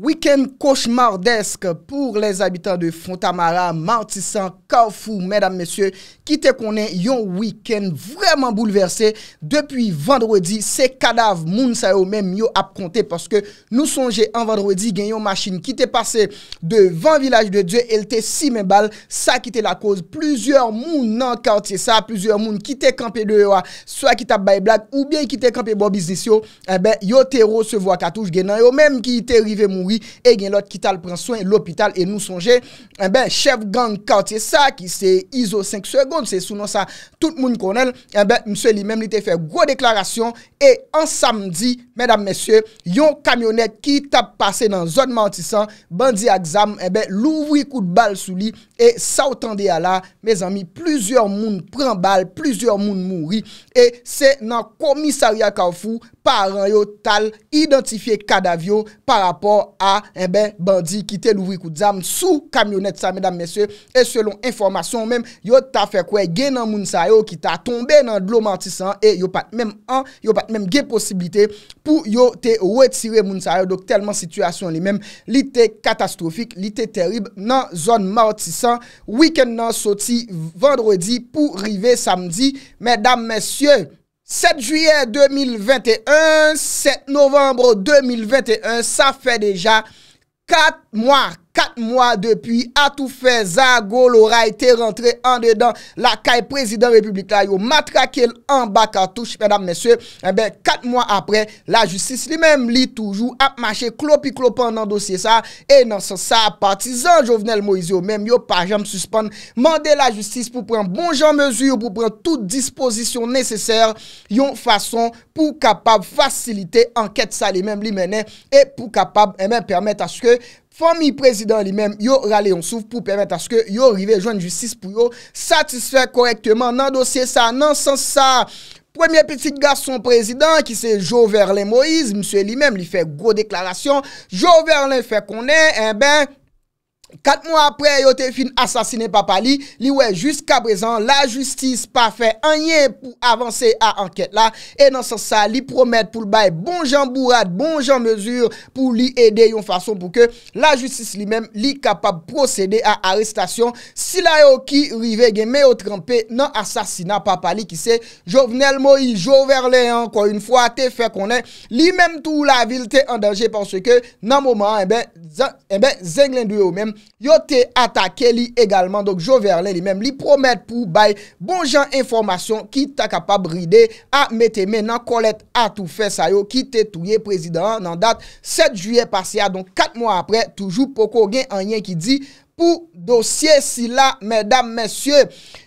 Weekend koshmardesk Pour les habitants de Fontamara Martisan, Kofu, mesdames, messieurs Ki te konen yon weekend Vreman bouleversé Depuis vendredi, se kadav moun Sa yo menm yo apkonte Paske nou sonje an vendredi gen yon machine Ki te pase devant village de Dieu El te si men bal, sa ki te la cause Plusièr moun nan kartye Sa, plusièr moun ki te kampe de yo Soa ki tap bay blak ou bien ki te kampe Bobis disyo, ebe yo tero eh se vo A katouj genan yo menm ki te rive moun E gen lot ki tal pren soyn l'opital e nou sonje E ben chev gang kante sa ki se izo 5 seconde Se sou non sa tout moun konen E eh ben mswe li menm li te fe gro deklarasyon E an samdi, menam mesye Yon kamyonet ki tap pase nan zon mantisan Bandi a gzam, e eh ben louvri kout bal sou li E sa otan de ala, me zami Plüzyor moun pren bal, plüzyor moun mouri E se nan komisarya kawfou Paran yo tal identifiye kadavyo Par rapport a moun A, e ben bandi ki te louvri kou djam sou kamyonet sa, medan mesye, e selon informasyon men, yo ta fekwe gen nan moun sayo ki ta tombe nan dlo mantisan, e yo pat men an, yo pat men gen posibite pou yo te wetire moun sayo, dok telman situasyon li men, li te katastrofik, li te terib nan zon mantisan, wiken nan soti vendredi pou rive samdi, medan mesye, 7 juillet 2021, 7 novembre 2021, ça fait déjà 4 mois, kat mwa depi atou fe Zago lora ite rentre an dedan la kay prezident republika yo matrakel an baka touche mwenam eh monsye, ebe kat mwa apre la justice li menm li toujou ap mache klopi klopan nan dosye sa e nan sa sa patizan jovenel Moise yo menm yo pajam suspande mande la justice pou pren bon jan monsye yo pou pren tout disposisyon neseser yon fason pou kapab fasilite anket sa li menm li menm e pou kapab e eh menm permet aske Fon mi prezident li men, yo rale yon souf pou permette aske yo rive joan justice pou yo satisfè korektèman nan dosye sa, nan sans sa. Premye petite gason prezident ki se Jo Verlin Moïse, msye li men li fè gro deklarasyon, Jo Verlin fè konè, e eh ben... Kat moun apre yo te fin asasine papa li, li we jiska prezan la justis pa fe anyen pou avanse a anket la. E nan sa sa li promet pou l bay bon jan bourad, bon jan mezur pou li ede yon fason pou ke la justis li men li kapab procede a arrestasyon. Si la yo ki rive gen me yo trempe nan asasina papa li ki se jo vnel mo yi, jo ver le an, kwa yon fwa te fe konen, li men tou la vil te andaje panse ke nan mouman enbe eh zenglen eh dwe ou menm. Yo te atake li egalman, dok Joverle li menm li promet pou bay bon jan informasyon ki ta kapab ride a mette men nan kolet atou fe sayo ki te touye prezident nan dat 7 juye pasya, donk 4 moun apre toujou poko gen anyen ki di pou dosye si la, medam, mesye,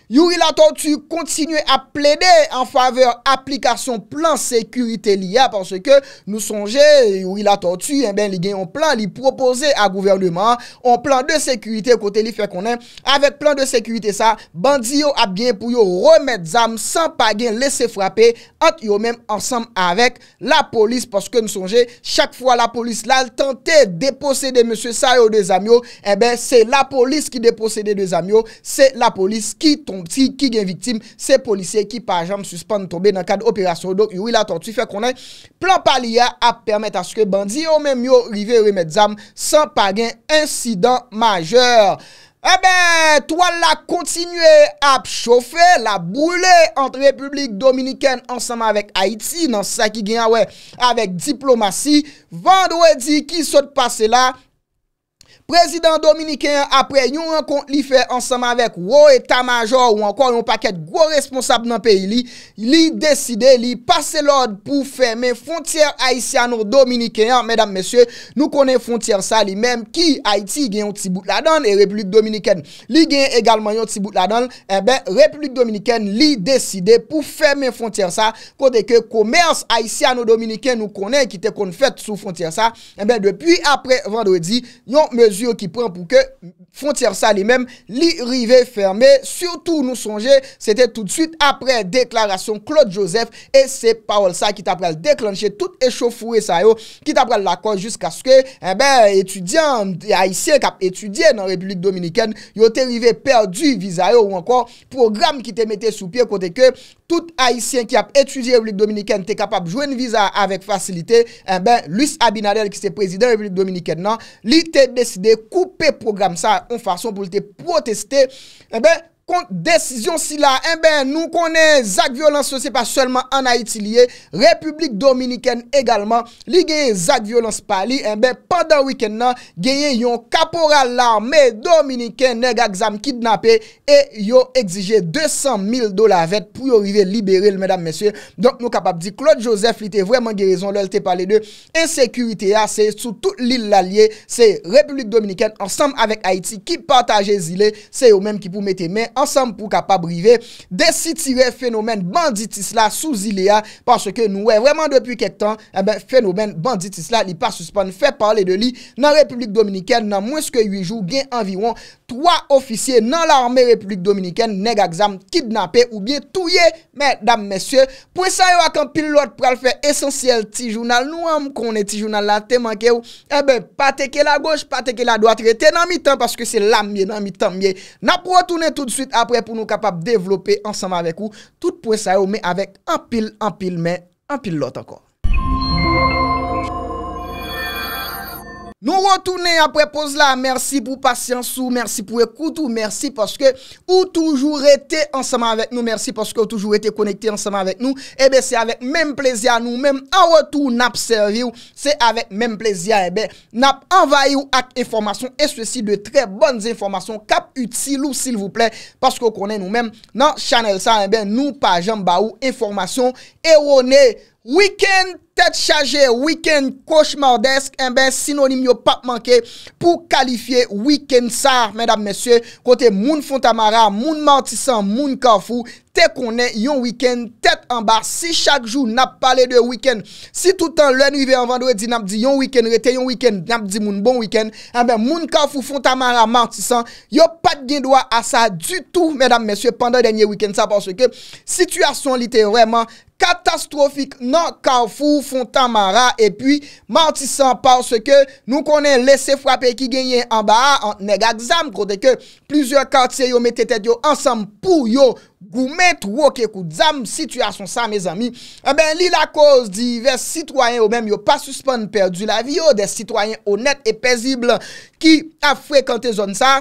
You eh il a tortue, kontinue a plede An faveur aplikasyon plan Sekurite li a, panse ke Nou sonje, you il a tortue En ben li gen yon plan li propose a gouvernement On plan de sekurite Kote li fwe konen, avet plan de sekurite sa Bandi yo ap gen pou yo remet Zanm san pa gen lese frape Ant yo men ansam avek La polis, panse ke nou sonje Chak fwa la polis lal tante Deposede monsye sa yo de zamyo En eh ben se la polis ki deposede de zamyo Se la polis ki ton Moun tri ki gen viktim se polisye ki pajam suspande tobe nan kad operasyon do. Yoi la tortu fe konen plan paliya ap permette aske bandi ou men myo rive remedzam san pagen insidan majeur. Eben, eh toal la kontinue ap chofe la brule entre Republik Dominiken ansama vek Haiti nan sa ki gen awe. Ah Awek diplomasi, vandwedi ki sot pase la. Prezident Dominiken apre yon yon kont li fe ansama vek wou etat major ou ankon yon paket gwo responsab nan peyi li, li deside li pase l'od pou fe men fontyer Haitiano-Dominiken mesdame mesye, nou konen fontyer sa li men ki Haiti gen yon tibout la don e Republik Dominiken, li gen egalman yon tibout la don, e eh ben Republik Dominiken li deside pou fe men fontyer sa, kote ke komers Haitiano-Dominiken nou konen ki te kon fete sou fontyer sa, e ben depi apre vendredi, yon me yo ki pren pou ke fontyer sa li men, li rive ferme, surtout nou sonje, se te tout de suite apre deklarasyon Claude Joseph e se parol sa, ki ta pral deklansye tout e chofoure sa yo, ki ta pral lakon jusqu'a ske, e eh ben etudyan, aisyen kap etudye nan Republik Dominikene, yo te rive perdu vizaye ou ankon, program ki te mette sou pie kote ke, tout aisyen ki ap etudye Republik Dominikene te kapap jouen vizaye avek fasilite, e eh ben Luis Abinadel ki se prezide Republik Dominikene nan, li te deside de koupe program sa an fason pou le de proteste, ebe... Konte desisyon si la, eh nou konen Zak Violence, se pa selman an Haïti liye, Republik Dominikèn egalman, li geye Zak Violence pa li, eh pendant wikèn nan, geye yon kaporal la, me Dominikèn negak zam kidnapè, e yo exige 200.000 dolar vet pou yo rive liberil, mèdam mèsyè, donk nou kapap di, Claude Joseph li te vwèman gerezon, lèl te pale de, ensekurite ah, ya, se sou tout l'il la liye, se Republik Dominikèn, ansam avèk Haïti, ki patajè zile, se yo mèm ki pou mette mèm, ansanm pou ka pa brive, desi tire fenomen bandit isla sou zilea, parce ke nou e vreman depi ket tan, eh ebe fenomen bandit isla li pa suspon, fe parle de li, nan Republik Dominiken, nan mwenske 8 jou, gen anviron 3 ofisye nan l'armè Republik Dominiken, neg aksam kidnapè ou bien touye, mè dam mesye, pou e sa yo akam pil lot pou al fè esensyel ti jounal, nou am konè ti jounal la, te manke ou, ebe, pa teke la goch, pa teke la doat, rete nan mi tan, parce ke se la mi nan mi tan mi, nan protounen tout de suite apwe pou nou kapap devlope ansama avek ou tout pou e sa yo me avek anpil, anpil, men, anpil lot anko Nou wotounen aprepoz la, mersi pou pasyansou, mersi pou ekoutou, mersi poske ou toujou rete ansama avek nou, mersi poske ou toujou rete konekte ansama avek nou, ebe se avek menm plezi a nou, menm anwotou nap serviu, se avek menm plezi a ebe, nap anvayou ak informasyon, e swesi de tre bonnes informasyon, kap utilou sil vouple, poske eh ou konen nou menm nan chanel sa, ebe nou pajan ba ou informasyon, e wone konen. Wiken tet chaje, wiken koshmadesk, enbe eh sinonim yo pap manke pou kalifiye wiken sar, mèdab mèsyè, kote moun fontamara, moun mantisan, moun kafou. te konen yon wikend, tet amba, si chak jou nap pale de wikend, si toutan lè nivè an vandou, di nap di yon wikend, rete yon wikend, nap di moun bon wikend, eh moun kanfou fontan mara mantisan, yo pat gen doa asa du tout, mèdam mèsyè, pandan denye wikend sa, parce ke, situasyon li te vèman, katastrofik nan kanfou fontan mara, e pi, mantisan parce ke, nou konen lese fwapè ki genyen amba, negak zam, kote ke, plizèr kantye yo mette tet yo, ansam pou yo, Goumè tou wò ke kou djam situasyon sa mè zami A eh ben li la koz di vers sitwayen ou mèm Yo pa suspande perdu la vi yo oh, De sitwayen ou net e pezible Ki a fwekante zon sa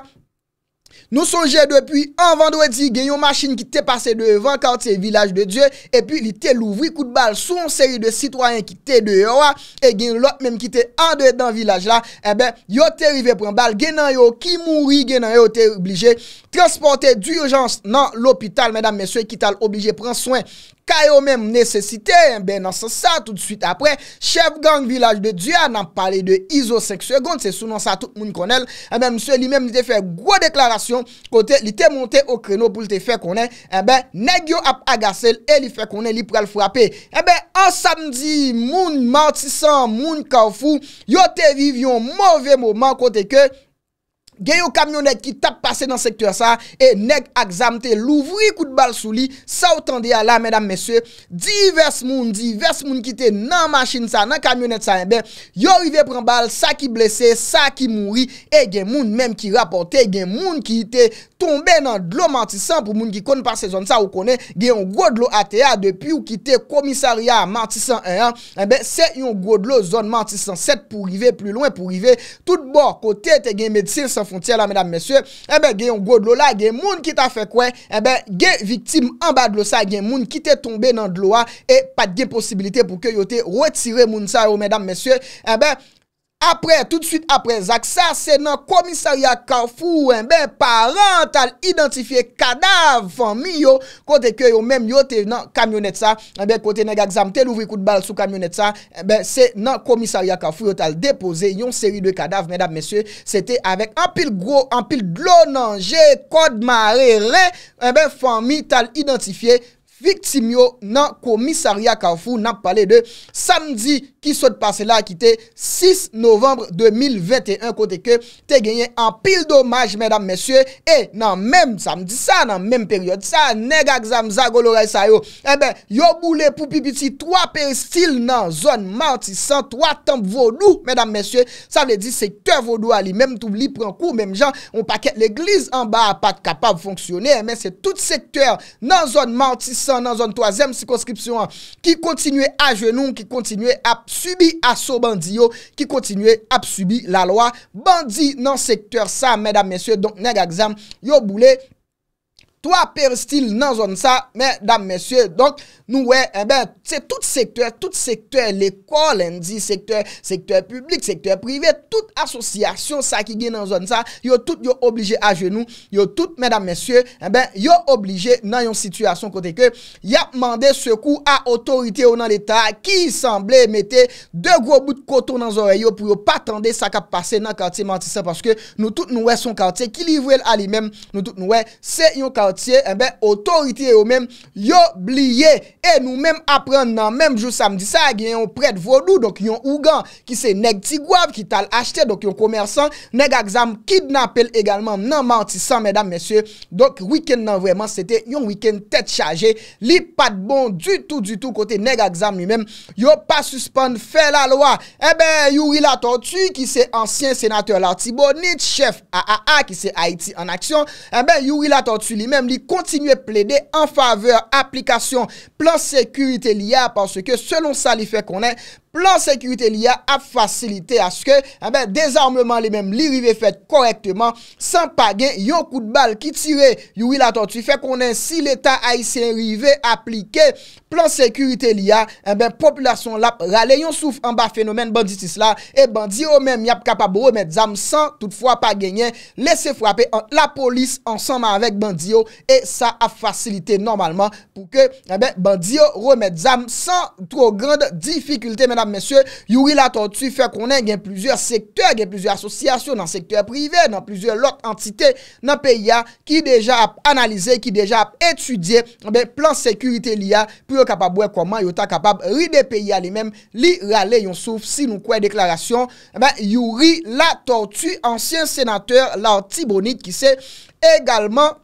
Nou sonje depwi an vendredi gen yon machin ki te pase devan kante se vilaj de Dje E pi li te louvri kout bal sou an seri de sitwanyen ki te devan E gen yon lot menm ki te ande den vilaj la E ben yo te rive pren bal gen nan yo ki mouri gen nan yo te oblije Transporte dirjans nan lopital medan meswe ki tal oblije pren swen Kayo menm nesesite, eh nan se sa tout de suite apre, chef gang village de Dua nan pale de iso 5 seconde, se sou nan sa tout moun konel. Eh Monsye li menm li te fe gro deklarasyon kote li te monte o kreno pou li te fe konen, eh negyo ap agasel e li fe konen li prel fwrape. En samdi, moun mantisan, moun kanfou, yo te viv yon mouve mouman kote ke... gen yo kamyonet ki tap pase nan sektor sa e nek aksamte louvri kout bal sou li, sa ou tende ya la mesdame meswe, divers moun divers moun ki te nan machine sa nan kamyonet sa, e ben, yo rive pren bal sa ki blese, sa ki mouri e gen moun menm ki rapote, gen moun ki te tombe nan dlo mantisan pou moun ki kon par sezon sa ou kone gen yon godlo atea depi ou ki te komisaria mantisan 1 an e eh ben, se yon godlo zon mantisan 7 pou rive, plus loin pou rive tout bo kote te gen medisin sa Fontier la mèdame mèsyè, ebe eh gen yon Godlo la, gen moun ki ta fè kwen, ebe Gen viktim an baglo sa, gen moun Ki te tombe nan ah, dlo a, e pat gen Posibilite pou ke yo te retire Moun sa yo oh, mèdame mèsyè, ebe eh Apre, tout de suite apre, Zak, sa, se nan komisariya kanfou, enbe, paran tal identifiye kadav, fomi yo, kote ke yo menm yo, te nan kamyonet sa, enbe, eh kote negak zam, te louvri kout bal sou kamyonet sa, enbe, eh se nan komisariya kanfou yo tal depose, yon seri de kadav, medab mesye, se te avek anpil gro, anpil glonanje, kodmare, ren, enbe, eh fomi tal identifiye, fiktimyo nan komisaria kawfou nan pale de samdi ki sot pase la ki te 6 novembre 2021 kote ke te genyen an pil domaj menam mesye e nan men samdi sa nan men peryode sa nega gzam zagolore sayo eh yo boule pou pipiti 3 peristil nan zon mantisan 3 temp vodou menam mesye sa vle di se kter vodou ali menm tou li pren kou menm jan on paket le gliz an ba apak kapab fonksyoner menm eh se tout sektuer nan zon mantisan nan zon toazem sikonskripsyon an ki kontinue a jenoun, ki kontinue ap subi a sou bandi yo ki kontinue ap subi la loa bandi nan sektor sa, mèdame mèsyè donk neg a gzam, yo boule Swa per stil nan zon sa, mèdame mèsyè, donk nou wè, e eh bè, se tout sektè, tout sektè, lèkò lèndi, sektè, sektè publik, sektè privè, tout asosyasyon sa ki gen nan zon sa, yo tout yo oblige a genou, yo tout mèdame mèsyè, e eh bè, yo oblige nan yon situasyon kote ke, ya mandè se kou a otorite ou nan l'Etat, ki yi samblè metè de gro bout koto nan zon reyo pou yo patande sa kap pase nan karte mantisa, paske nou tout nou wè son karte, ki livwè l'ali m tiye, ebe, eh otorite yo mèm yo bliye, e nou mèm apren nan mèm jou samdi sa, genyon prèd Vodou, donk yon Ougan, ki se neg tigwav, ki tal achte, donk yon komersan, neg aksam kidnapel egalman nan mantisan, mèdam, mèsyè donk wikend nan vwèman, se te yon wikend tèt chaje, li pat bon du tout, du tout, kote neg aksam yo mèm, yo pa suspande fè la loa, ebe, eh yon Rila Tortu ki se ansyen senatèr la Tibo ni tchef A.A.A. ki se Haiti en aksyon, ebe, eh yon Rila Tortu li mèm li kontinue ple de an faveur aplikasyon plan sekuite li a panse ke selon sa li fe konen plan sekurite eh eh li a ap fasilite aske, e ben, dezarmeman li menm li rive fet korekteman, san pa gen, yon kout bal ki tire yowil atontu, fe konen si letan aisyen rive aplike plan sekurite li a, e ben, populasyon lap rale, yon souf anba fenomen banditis la, e bandio menm yap kapabo remet zam, san toutfwa pa genyen lese frape la polis ansanman vek bandio, e sa ap fasilite normalman pou ke e ben, bandio remet zam san tro grande difikulte menm Monsye, yu ri la tortue fè konè gen plizèr sektèr, gen plizèr asosyasyon nan sektèr privè, nan plizèr lot entite nan peya ki deja ap analize, ki deja ap etudye. Eh ben plan sekurite li a, pou yo kapab wè koman, yo ta kapab ri de peya li mèm, li ralè yon souf si nou kwen deklarasyon. Eh ben yu ri la tortue ansyen senatèr lantibonite ki se egalman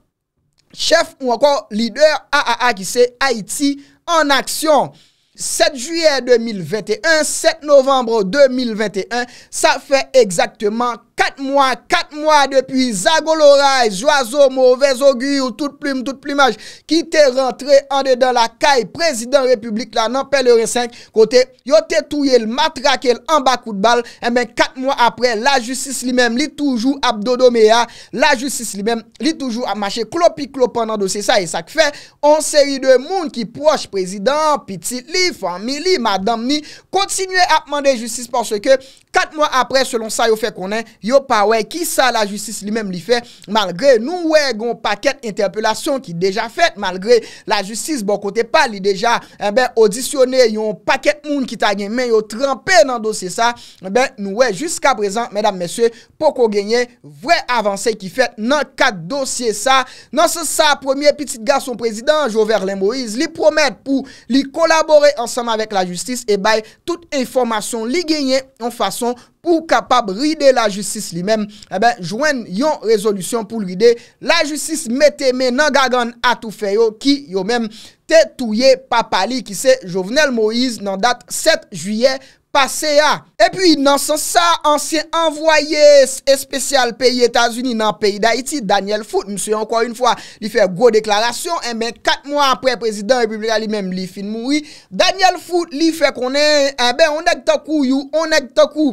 chef ou ankon lider AAA ki se Haiti en aksyon. 7 juillet 2021, 7 novembre 2021, ça fait exactement 4 mwa, 4 mwa depi Zagoloray, Joazo, Mouvezogui ou Tout Plume, Tout Plumage ki te rentre ande dan la kaye, prezident republik la nan pelere 5 kote yo te touye l matrake l amba kout bal e men 4 mwa apre la justis li mem li toujou Abdo Domea la justis li mem li toujou ap mache klopi klopan nan dosye sa e sak fe, on seri de moun ki proche prezident, piti li, fami li, madame ni kontinue ap mande justis porswe ke 4 mwa apre selon sa yo fe konen Yo pa wey ki sa la justice li men li fe malgre nou wey goun paket interpelasyon ki deja fet malgre la justice bon kote pali deja. E ben auditione yon paket moun ki ta gen men yo trempe nan dosye sa. E ben nou wey jusqu'a prezant medam mesye poko genye vwe avanse ki fet nan kat dosye sa. Nan se sa premier piti gason prezident Joverle Moise li promet pou li kolabore ansanman vek la justice e eh bay tout informasyon li genye yon fason. pou kapab ride la justis li men, ebe, eh jwen yon rezolusyon pou ride la justis meteme nan gagan atou feyo ki yo men tetouye papali ki se Jovenel Moïse nan dat 7 juyen pase ya. E pi nan san sa ansyen envoye espesyal peyi Etasuni nan peyi Daiti, Daniel Foote, mse yon kwa yon fwa li fe go deklarasyon, ebe, kat mwa apre prezident republikan li men li fin moui, Daniel Foote li fe konen, eh ebe, on ek tokou yon, on ek tokou,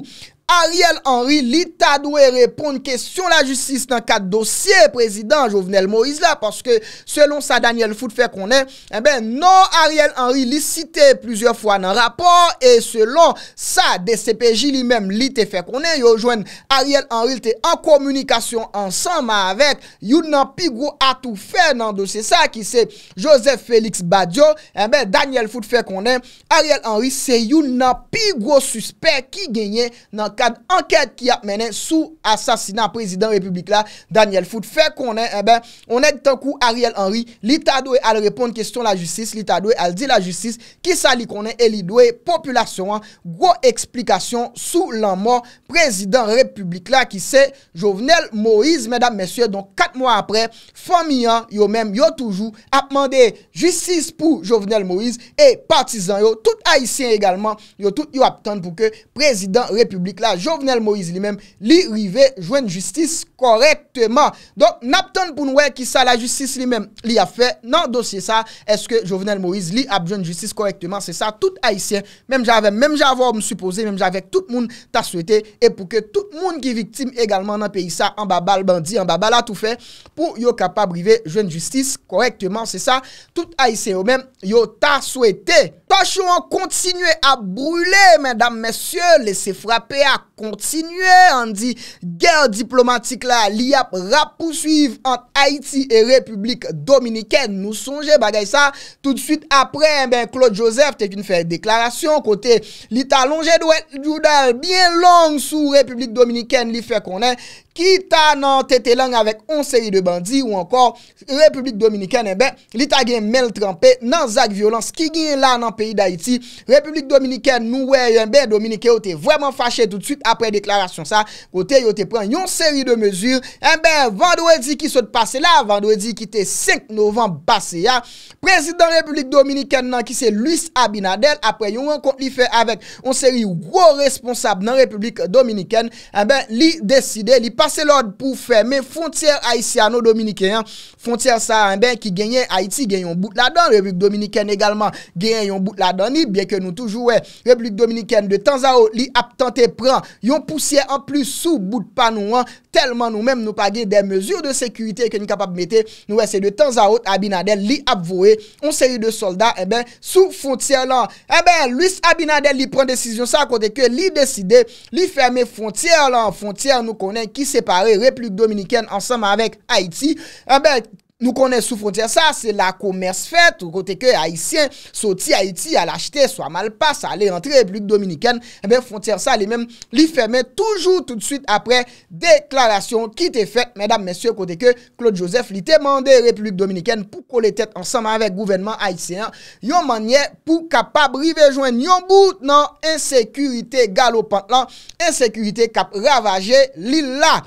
Ariel Henry li ta dwe repond kesyon la justis nan kat dosye prezident Jovenel Moïse la, paske selon sa Daniel Foutfèk konen, e ben non Ariel Henry li cite plusieurs fois nan rapor e selon sa DCPJ li menm li te fèk konen, yo jwen Ariel Henry te an komunikasyon ansanman avèk, yon nan pigou atou fè nan dosye sa ki se Joseph Félix Badiou e eh ben Daniel Foutfèk konen Ariel Henry se yon nan pigou suspèk ki genyen nan kade anket ki ap menen sou asasinan prezident republik la Daniel Foot. Fè konen, e ben, onen tan kou Ariel Henry, li ta doye al repon kestyon la justis, li ta doye al di la justis, ki sa li konen e li doye populasyon an, gro eksplikasyon sou lanman prezident republik la ki se Jovenel Moïse, mèdame, mèsyè, don kate mwa apre, fami an, yo mèm, yo toujou apmande justis pou Jovenel Moïse, e patizan yo, tout haisyen egalman, yo tout yo aptan pou ke prezident republik la Jovenel Moïse li mèm li rive Jwen justice korektèman Donk nap ton pou nouè ki sa la justice Li mèm li a fè nan dosye sa Eske Jovenel Moïse li ap jwen justice Korektèman se sa tout haïsien Mèm javèm mèm javòm supposè mèm javèk Tout moun ta souètè epou ke tout moun Ki vitim egalman nan peyi sa An babal bandi an babal atou fè Pou yo kapab rive jwen justice Korektèman se sa tout haïsien Yo ta souètè Tòchou an kontsinyè a brûlè Mèdam mèsyè lese frappè a kontinue an di gen diplomatik la li ap rapousuiv ant Haiti e Republik Dominiken nou sonje bagay sa tout de suite apre en eh ben Claude Joseph tek un fèr deklarasyon kote li ta longe dwe joudal bien long sou Republik Dominiken li fè konen ki ta nan tete lang avek on seri de bandi ou ankon Republik Dominiken en eh ben li ta gen mel trampè nan zak violans ki gen lan an peyi d'Haïti. Republik Dominiken nou wè en eh ben Dominiken ou te vwèman fache tout de suite apre deklarasyon sa, kote yo te pren yon seri de mezur, en eh ben Vandredi ki sote pase la, Vandredi ki te 5 Novant base ya Prezident Republik Dominiken non, nan ki se Luis Abinadel, apre yon renkont li fe avèk, yon seri yon gros responsab nan Republik Dominiken en eh ben li deside, li pase l'od pou fe, men fontier Haitiano Dominiken, fontier sa en eh ben ki genye Haiti, genyon bout la dan Republik Dominiken egalman, genyon bout la dan ni, bien ke nou toujouwe, Republik Dominiken de tanza ou, li ap tante pre Yon poussye an plus sou bout pa nou an Telman nou menm nou pagye de mezur de sekurite Ke nou kapap mette nou ese de tan za hot Abinadel li apvowe On seri de soldat e eh ben sou fontier lan E eh ben luis Abinadel li pren desisyon Sa akote ke li deside Li ferme fontier lan Fontier nou konen ki separe Replik Dominiken ansam avek Haiti E eh ben Nou konen sou Frontiersa, se la komers fèt, ou kote ke Haitien soti Haiti al achete, swa mal pas a le rentre Republik Dominikèn, ebe eh Frontiersa li mèm li fèmè toujou toutsuit apre deklarasyon ki te fèt. Mèdame, mèsyon, kote ke Claude Joseph li te mande Republik Dominikèn pou kole tèt ansama vek gouvenman Haitien, yon manye pou kapab rivejwen, yon bout nan insekurite galopant lan, insekurite kap ravaje li la.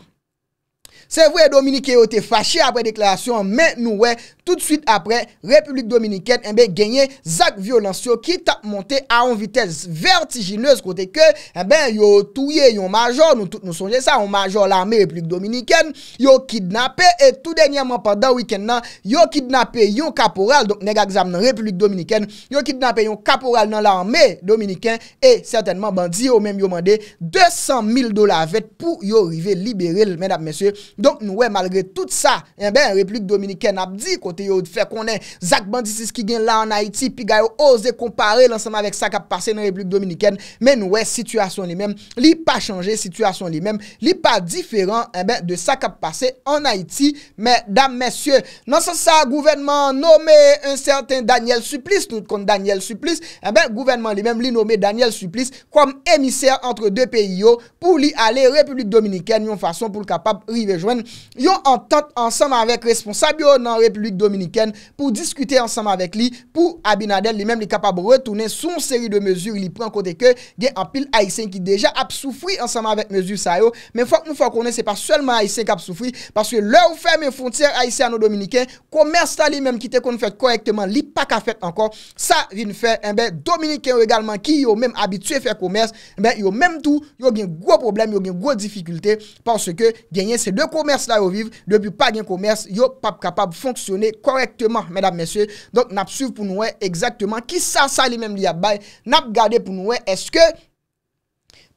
Se vwe Dominiken yo te fache apre deklarasyon... Men nou we... Tout suite apre... Republik Dominiken... En ben genye... Zak violansyo... Ki tap monte a an vites vertigineuse... Kote ke... En ben yo touye yon major... Nou sonje sa... Yon major l'arme Republik Dominiken... Yo kidnapè... Et tout denyèman... Pendant wiken nan... Yo kidnapè yon kaporal... Donk nega gzam nan Republik Dominiken... Yo kidnapè yon kaporal nan l'arme Dominiken... Et certainman bandi yo menm yo mande... 200 000 dola vet... Pou yo rive libere lmen ap mesur... Donk nou e malgre tout sa, e ben, Republik Dominiken ap di kote yo fè konen Zak Bandisis ki gen la an Haïti pi gayo ose kompare lansanman vek sa kap pase nan Republik Dominiken. Men nou e, situasyon li men, li pa chanje situasyon li men, li pa diferan e eh ben, de sa kap pase an Haïti. Men, dam mesye, nansan sa gouvenman nome un certain Daniel Suplis, nou kon Daniel Suplis, e eh ben, gouvenman li men li nome Daniel Suplis kom emisè entre de peyo pou li ale Republik Dominiken yon fason pou kapap rivejwen Yon entente ansanm avek responsabyo nan Republik Dominiken Pou diskute ansanm avek li Pou Abinadel li men li kapabo retounen son seri de mezur Li pren kote ke gen apil Aysen ki deja ap soufri ansanm avek mezur sa yo Men fok nou fok konen se pa solman Aysen kap soufri Paske lor ferme fonter Aysen anou Dominiken Komers ta li men kite kon fèt korekteman Li pa ka fèt ankon Sa vin fè enbe Dominiken regalman ki yon men abitue fè komers Enbe yon men tou yon gen gwo problem Yon gen gwo difikultè Panske genyen se deko Komers la yo viv, debi pa gen komers, yo pap kapab fonksyone korektman, medap mensye. Donk nap suv pou noue, ekzaktman, ki sa sa li menm li ap bay, nap gade pou noue, eske...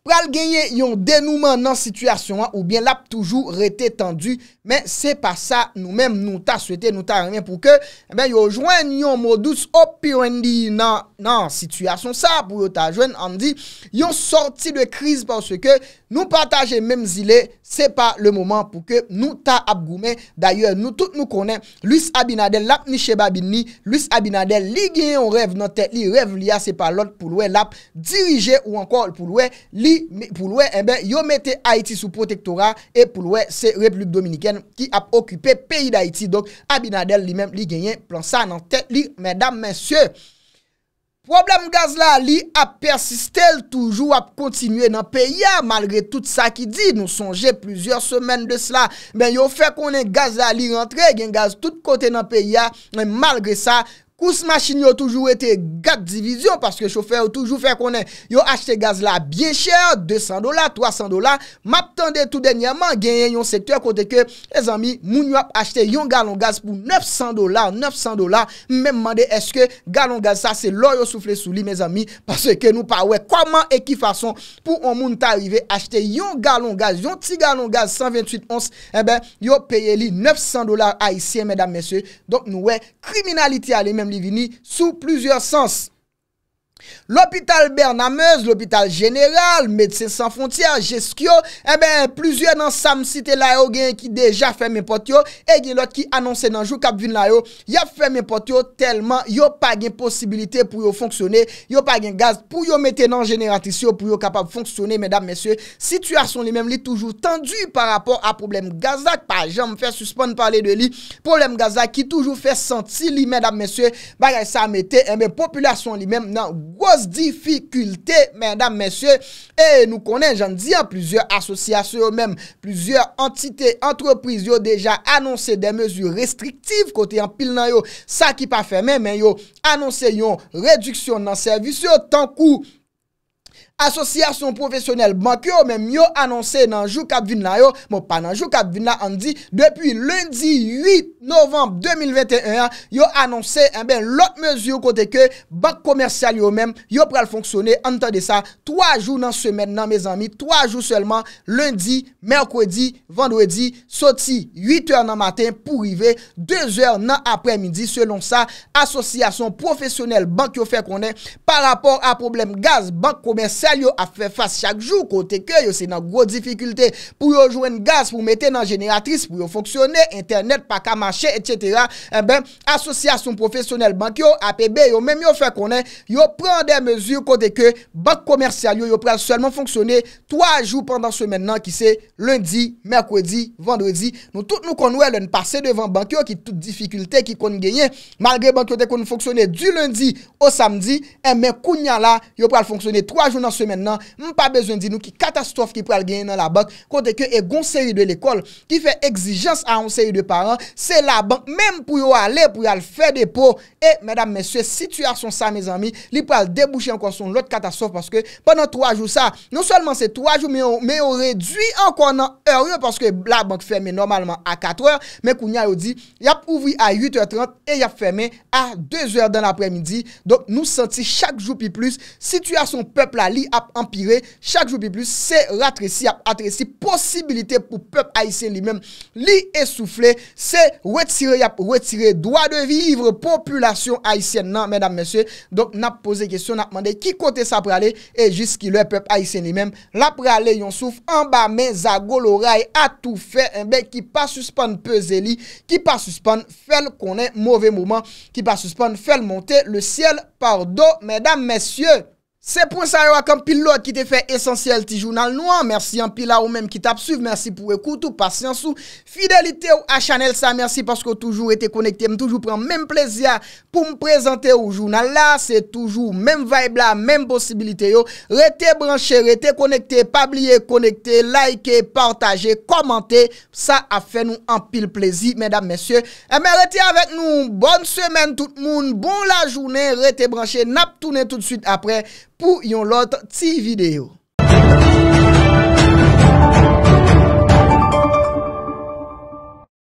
pral genye yon denouman nan situasyon ou bien lap toujou rete tendu men se pa sa nou menm nou ta souete, nou ta remen pou ke eh yo jwen yon modus opiwen di nan situasyon sa pou yo ta jwen andi yon sorti de kriz panse ke nou pataje menm zile, se pa le mouman pou ke nou ta ap goumen daye nou tout nou konen luis abinadel lap ni chebabini luis abinadel li genyon rev nan tek li rev li a se pa lot pou lwen lap dirije ou ankon pou lwen li Eh yon mette Haiti sou protektora E pou loue se Republik Dominiken Ki ap okupe peyi d'Haiti Donc Abinadel li menm li genyen Plan sa nan tek li Menam mensye Problem gaz la li ap persistel Toujou ap kontinue nan peyi Malgre tout sa ki di Nou sonje plusieurs semen de sla Ben yon fe konen gaz la li rentre Gen gaz tout kote nan peyi Malgre sa Ou s'machine yo toujou ete gade divizyon Paske choufer yo toujou fè konen Yo achete gaz la bien chè 200 dolar, 300 dolar Map tende tout denyèman genyen yon sektè Kote ke, les ami, moun yo ap achete yon galon gaz Pou 900 dolar, 900 dolar Mèm mande, eske galon gaz Sa se lò yo soufle sou li, mes ami Paske nou pa wè, kwa man e ki fason Pou yon moun ta rive, achete yon galon gaz Yon ti galon gaz, 128 onse Eben, yo peye li 900 dolar A yisi, mèdam mèsyè Donk nou wè, kriminaliti ale mèm sous plusieurs sens. L'hôpital Bernameuse, l'hôpital General, Médicine Sans Frontières, GESCIO, ebe, eh plüzyon nan Sam City la yo gen ki deja fèmè pot yo, e gen lò ki anonsè nan Joukabvin la yo, ya fèmè pot yo telman yo pa gen posibilité pou yo fonksyonè, yo pa gen gaz pou yo metè nan Génératissio pou yo kapab fonksyonè, mèdame, mèsyè, situasyon li mèm li toujou tendu par rapport a problem gazak, pa jèm fè suspon par lè de li, problem gazak ki toujou fè senti li, mèdame, mèsyè, ba gèy sa metè, ebe, eh populasyon li mèm nan... Gwaz difikulte men dam mensye E nou konen jan di an Plüzyor asosyasyon yo men Plüzyor antite antropriz yo Deja anonsen den mezou restriktiv Kote yon pil nan yo Sa ki pa fè men men yo Anonsen yon redyksyon nan servisyon Tan kou asosyasyon profesyonel bank yo mèm yo anonsè nan Joukabvin la yo mò bon, pa nan Joukabvin la an di depi lundi 8 novembe 2021 yo anonsè lòt mèzyou kote ke bank komersyal yo mèm yo pral fonksyonè an tade sa 3 jou nan semen nan mèz ami 3 jou selman lundi, mèrkwèdi, vandwèdi soti 8 ouan nan maten pou rive 2 ouan nan apremidi selon sa asosyasyon profesyonel bank yo fè konè par rapport a problem gaz bank komersyal yo a fè fès chak jou kote ke yo se nan gwo difikultè pou yo jwen gaz pou metè nan jeneratris pou yo fonksyonè, internet, pakamachè, etc. E eh ben, asosyasyon profesyonel bank yo, APB, yo mèm yo fè konè yo prèndè mèjou kote ke bank komersyal yo yo prèl seulement fonksyonè 3 jou pèndan semen nan ki se lundi, mèkwèdi, vandredi. Nou tout nou konwè lèn pasè devan bank yo ki tout difikultè ki kon genyen. Malgré bank yo te kon fonksyonè du lundi au samdi, en eh mèk kounyan la yo prèl fonksyonè 3 jou nan semen nan, mpa bezwen di nou ki katastrofe ki pral genye nan la bank, kote ke e gon seri de l'ekol, ki fe exijans a yon seri de paran, se la bank menm pou yo ale, pou yo al fe depo e, medam mesye, situasyon sa mes ami, li pral debouche ankon son lot katastrofe, paske, panan 3 jou sa non solman se 3 jou, men yo redwi ankon nan, e ryo, paske la bank ferme normalman a 4 or, men kou nya yo di, yap ouvri a 8 or 30 e yap ferme a 2 or dan apremidi donk nou senti chak jou pi plus, situasyon pepl ali ap empire, chak joupi plus, se ratresi ap atresi, posibilite pou pep Aisyen li men, li esoufle se retire, yap, retire doa de vivre, populasyon Aisyen nan, menam mesye, donk nap pose kesyon, nap mande, ki kote sa prale e jis ki le pep Aisyen eh li men la prale yon souf, amba men zagol oray, atou fe, enbe ki pa suspande pezeli, ki pa suspande, fel konen, mouve mouman ki pa suspande, fel monte le siel par do, menam mesye Se pou sa yo ak an pil lo ki te fe esensyel ti jounal nou an, mersi an pil la ou menm ki tap suv, mersi pou rekout ou pasyans ou fidelite ou a chanel sa, mersi pasko toujou rete konekte, m toujou pren menm plezya pou m prezante ou jounal la, se toujou menm vibe la, menm posibilite yo, rete branche, rete konekte, pabliye konekte, like, partaje, komante, sa a fe nou an pil plezy, mèdame, mèsyè, mè eh rete avèk nou, bonn semen tout moun, bon la jounen, rete branche, nap toune tout süt apre, pou yon lot ti video.